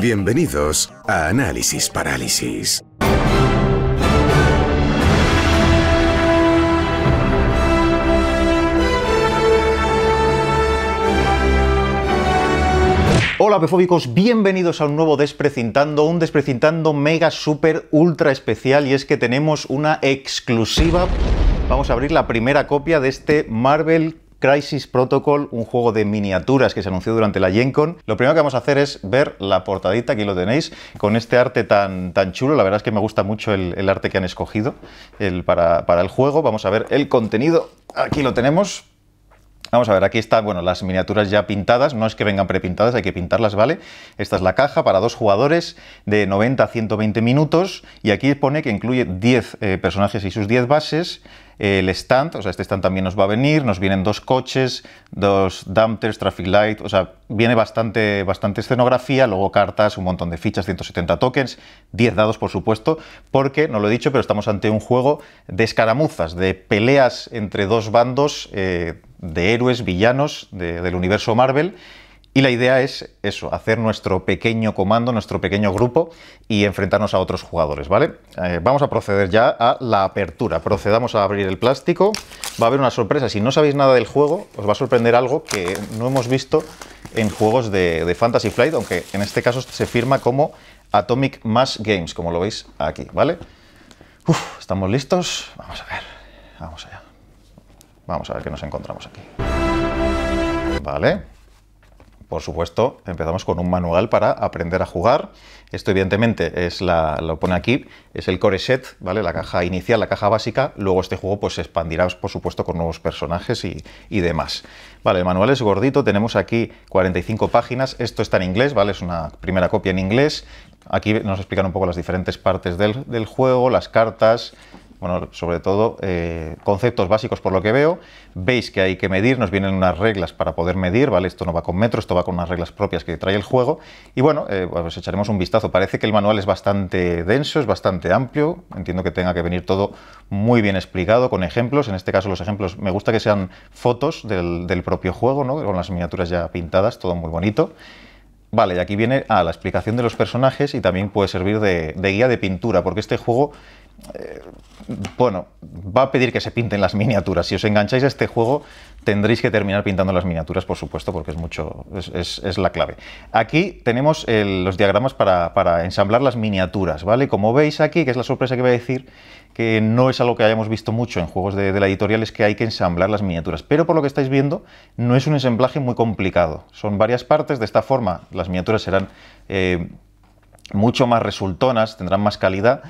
Bienvenidos a Análisis Parálisis. Hola pefóbicos, bienvenidos a un nuevo Desprecintando, un Desprecintando mega, super, ultra especial y es que tenemos una exclusiva... Vamos a abrir la primera copia de este Marvel Crisis Protocol, un juego de miniaturas que se anunció durante la GenCon. Lo primero que vamos a hacer es ver la portadita, aquí lo tenéis, con este arte tan, tan chulo. La verdad es que me gusta mucho el, arte que han escogido para, el juego. Vamos a ver el contenido. Aquí lo tenemos. Vamos a ver, aquí están bueno, las miniaturas ya pintadas, no es que vengan prepintadas, hay que pintarlas, ¿vale? Esta es la caja para dos jugadores de 90 a 120 minutos y aquí pone que incluye 10 eh, personajes y sus 10 bases, el stand, o sea, este stand también nos va a venir, nos vienen dos coches, dos dumpters, traffic light, o sea, viene bastante, bastante escenografía, luego cartas, un montón de fichas, 170 tokens, 10 dados por supuesto, porque, no lo he dicho, pero estamos ante un juego de escaramuzas, de peleas entre dos bandos eh, de héroes, villanos del universo Marvel, y la idea es eso, hacer nuestro pequeño comando, nuestro pequeño grupo y enfrentarnos a otros jugadores, ¿vale? Eh, vamos a proceder ya a la apertura. Procedamos a abrir el plástico. Va a haber una sorpresa. Si no sabéis nada del juego, os va a sorprender algo que no hemos visto en juegos de, de Fantasy Flight, aunque en este caso se firma como Atomic Mass Games, como lo veis aquí, ¿vale? Uf, ¿estamos listos? Vamos a ver. Vamos allá. Vamos a ver qué nos encontramos aquí. Vale por supuesto, empezamos con un manual para aprender a jugar. Esto, evidentemente, es la, lo pone aquí, es el core set, ¿vale? La caja inicial, la caja básica. Luego este juego pues, se expandirá, por supuesto, con nuevos personajes y, demás. Vale, el manual es gordito, tenemos aquí 45 páginas. Esto está en inglés, ¿vale? Es una primera copia en inglés. Aquí nos explican un poco las diferentes partes del juego, las cartas, bueno, sobre todo eh, conceptos básicos por lo que veo. Veis que hay que medir, nos vienen unas reglas para poder medir, ¿vale? Esto no va con metros, esto va con unas reglas propias que trae el juego. Y bueno, eh, pues os echaremos un vistazo. Parece que el manual es bastante denso, es bastante amplio. Entiendo que tenga que venir todo muy bien explicado, con ejemplos. En este caso los ejemplos, me gusta que sean fotos del, propio juego, ¿no? Con las miniaturas ya pintadas, todo muy bonito. Vale, y aquí viene a ah, la explicación de los personajes y también puede servir de, guía de pintura, porque este juego eh, bueno, va a pedir que se pinten las miniaturas. Si os engancháis a este juego, tendréis que terminar pintando las miniaturas, por supuesto, porque es mucho, es, la clave. Aquí tenemos los diagramas para, ensamblar las miniaturas, ¿vale? Como veis aquí, que es la sorpresa que voy a decir, que no es algo que hayamos visto mucho en juegos de, la editorial, es que hay que ensamblar las miniaturas. Pero por lo que estáis viendo, no es un ensamblaje muy complicado. Son varias partes, de esta forma las miniaturas serán eh, mucho más resultonas, tendrán más calidad,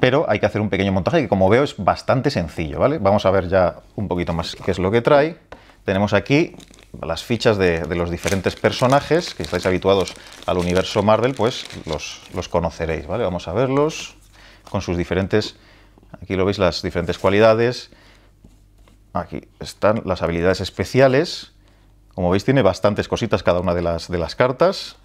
pero hay que hacer un pequeño montaje que como veo es bastante sencillo, ¿vale? Vamos a ver ya un poquito más qué es lo que trae. Tenemos aquí las fichas de, los diferentes personajes, que estáis habituados al universo Marvel, pues los, conoceréis, ¿vale? Vamos a verlos con sus diferentes, aquí lo veis, las diferentes cualidades. Aquí están las habilidades especiales. Como veis tiene bastantes cositas cada una de las, de las cartas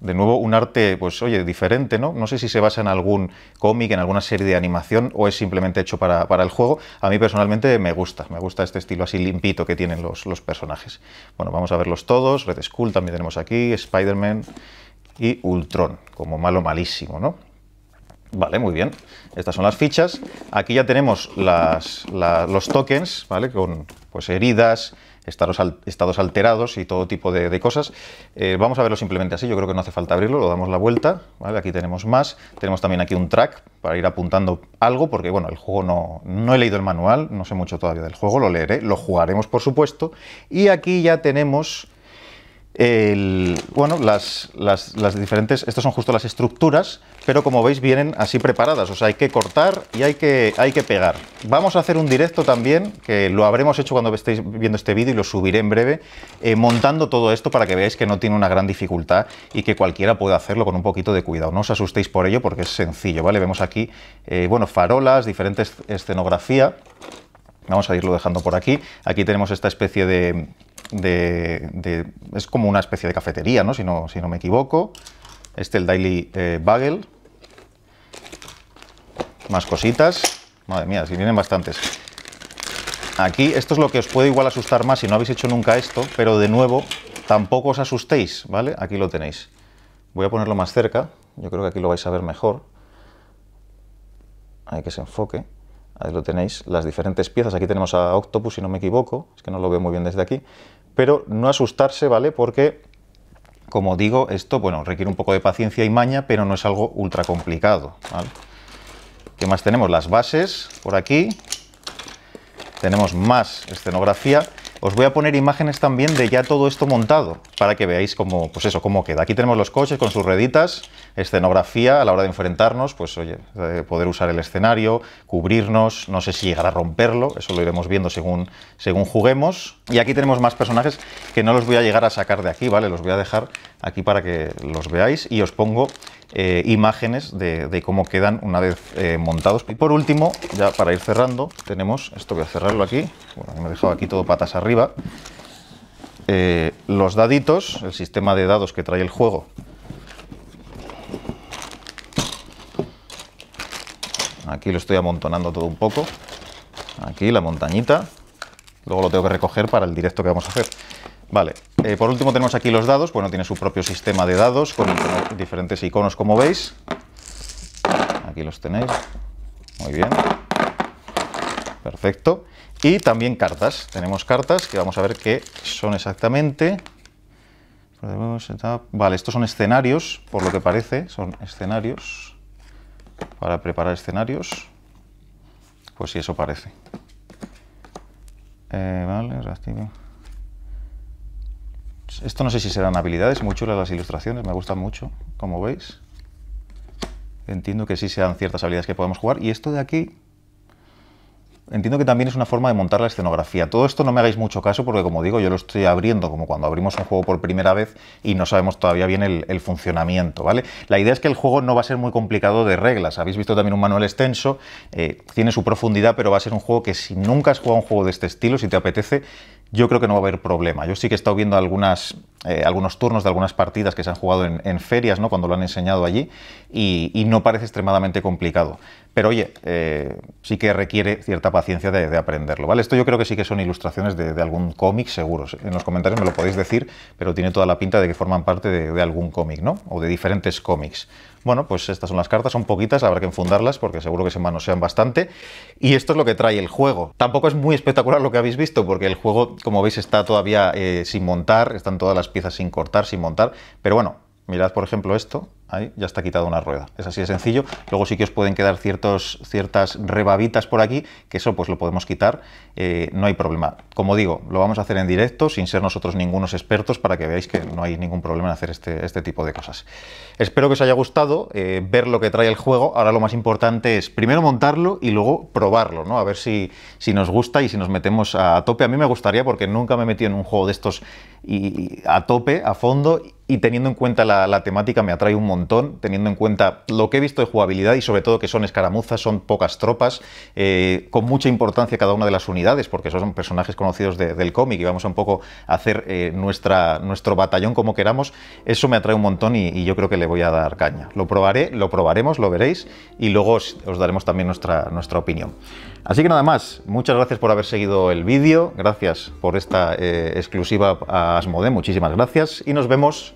de nuevo, un arte, pues oye, diferente, ¿no? No sé si se basa en algún cómic, en alguna serie de animación o es simplemente hecho para, el juego. A mí personalmente me gusta, me gusta este estilo así limpito que tienen los, personajes. Bueno, vamos a verlos todos. Red Skull también tenemos aquí, Spider-Man y Ultron, como malo malísimo, ¿no? Vale, muy bien. Estas son las fichas. Aquí ya tenemos los tokens, ¿vale? Con pues heridas, estados, alterados y todo tipo de, cosas. Eh, vamos a verlo simplemente así, yo creo que no hace falta abrirlo, lo damos la vuelta, ¿vale? aquí tenemos más, tenemos también aquí un track para ir apuntando algo, porque bueno, el juego no, no he leído el manual, no sé mucho todavía del juego, lo leeré, lo jugaremos por supuesto, y aquí ya tenemos el, bueno, las, las, diferentes, estas son justo las estructuras, pero como veis vienen así preparadas, o sea, hay que cortar y hay que, hay que pegar. Vamos a hacer un directo también, que lo habremos hecho cuando estéis viendo este vídeo y lo subiré en breve, eh, montando todo esto para que veáis que no tiene una gran dificultad y que cualquiera puede hacerlo con un poquito de cuidado. No os asustéis por ello porque es sencillo, ¿vale? Vemos aquí, eh, bueno, farolas, diferentes escenografía. Vamos a irlo dejando por aquí. Aquí tenemos esta especie de de, es como una especie de cafetería, ¿no? Si, no, me equivoco. Este, el Daily eh, Bagel. Más cositas. Madre mía, si vienen bastantes. Aquí, esto es lo que os puede igual asustar más si no habéis hecho nunca esto, pero de nuevo, tampoco os asustéis, ¿vale? Aquí lo tenéis. Voy a ponerlo más cerca, yo creo que aquí lo vais a ver mejor. Hay que se enfoque. Ahí lo tenéis, las diferentes piezas. Aquí tenemos a Octopus, si no me equivoco, es que no lo veo muy bien desde aquí pero no asustarse, ¿vale? Porque, como digo, esto, bueno, requiere un poco de paciencia y maña, pero no es algo ultra complicado, ¿vale? ¿Qué más tenemos? Las bases por aquí. Tenemos más escenografía. Os voy a poner imágenes también de ya todo esto montado para que veáis cómo, pues eso, cómo queda. Aquí tenemos los coches con sus reditas, escenografía a la hora de enfrentarnos, pues oye, poder usar el escenario, cubrirnos, no sé si llegar a romperlo, eso lo iremos viendo según, según juguemos. Y aquí tenemos más personajes que no los voy a llegar a sacar de aquí, ¿vale? Los voy a dejar aquí para que los veáis y os pongo eh, imágenes de, cómo quedan una vez eh, montados. Y por último, ya para ir cerrando, tenemos, esto voy a cerrarlo aquí, bueno, me he dejado aquí todo patas arriba, eh, los daditos, el sistema de dados que trae el juego. Aquí lo estoy amontonando todo un poco. Aquí la montañita. Luego lo tengo que recoger para el directo que vamos a hacer. Vale, eh, por último tenemos aquí los dados, bueno, tiene su propio sistema de dados con diferentes iconos como veis. Aquí los tenéis, muy bien, perfecto. Y también cartas, tenemos cartas que vamos a ver qué son exactamente. Vale, estos son escenarios, por lo que parece, son escenarios para preparar escenarios. Pues si eso parece. Eh, vale, reactivo. Pues esto no sé si serán habilidades, muy chulas las ilustraciones, me gustan mucho, como veis. Entiendo que sí sean ciertas habilidades que podemos jugar. Y esto de aquí, entiendo que también es una forma de montar la escenografía. Todo esto no me hagáis mucho caso porque, como digo, yo lo estoy abriendo como cuando abrimos un juego por primera vez y no sabemos todavía bien el, funcionamiento, ¿vale? La idea es que el juego no va a ser muy complicado de reglas. Habéis visto también un manual extenso, eh, tiene su profundidad, pero va a ser un juego que si nunca has jugado un juego de este estilo, si te apetece, yo creo que no va a haber problema. Yo sí que he estado viendo algunas eh, algunos turnos de algunas partidas que se han jugado en, ferias, ¿no? cuando lo han enseñado allí, y, no parece extremadamente complicado. Pero oye, eh, sí que requiere cierta paciencia de, aprenderlo. ¿vale? Esto yo creo que sí que son ilustraciones de, algún cómic, seguro. En los comentarios me lo podéis decir, pero tiene toda la pinta de que forman parte de, algún cómic, ¿no? O de diferentes cómics. Bueno, pues estas son las cartas, son poquitas, habrá que enfundarlas porque seguro que se manosean bastante. Y esto es lo que trae el juego. Tampoco es muy espectacular lo que habéis visto, porque el juego, como veis, está todavía eh, sin montar, están todas las piezas sin cortar, sin montar. Pero bueno, mirad por ejemplo esto, Ahí ya está quitada una rueda. Es así de sencillo. Luego sí que os pueden quedar ciertas rebabitas por aquí, que eso pues lo podemos quitar, eh, no hay problema. Como digo, lo vamos a hacer en directo, sin ser nosotros ningunos expertos, para que veáis que no hay ningún problema en hacer este, este tipo de cosas. Espero que os haya gustado eh, ver lo que trae el juego. Ahora lo más importante es primero montarlo y luego probarlo, ¿no? A ver si, si nos gusta y si nos metemos a tope. A mí me gustaría, porque nunca me he metido en un juego de estos a tope, a fondo, y teniendo en cuenta la, temática me atrae un montón, teniendo en cuenta lo que he visto de jugabilidad y sobre todo que son escaramuzas, son pocas tropas, eh, con mucha importancia cada una de las unidades, porque son personajes conocidos del cómic y vamos a un poco a hacer eh, nuestra, nuestro batallón como queramos, eso me atrae un montón y, yo creo que le voy a dar caña. Lo probaré, lo probaremos, lo veréis y luego os, daremos también nuestra, nuestra opinión. Así que nada más, muchas gracias por haber seguido el vídeo, gracias por esta eh, exclusiva a Asmode, muchísimas gracias y nos vemos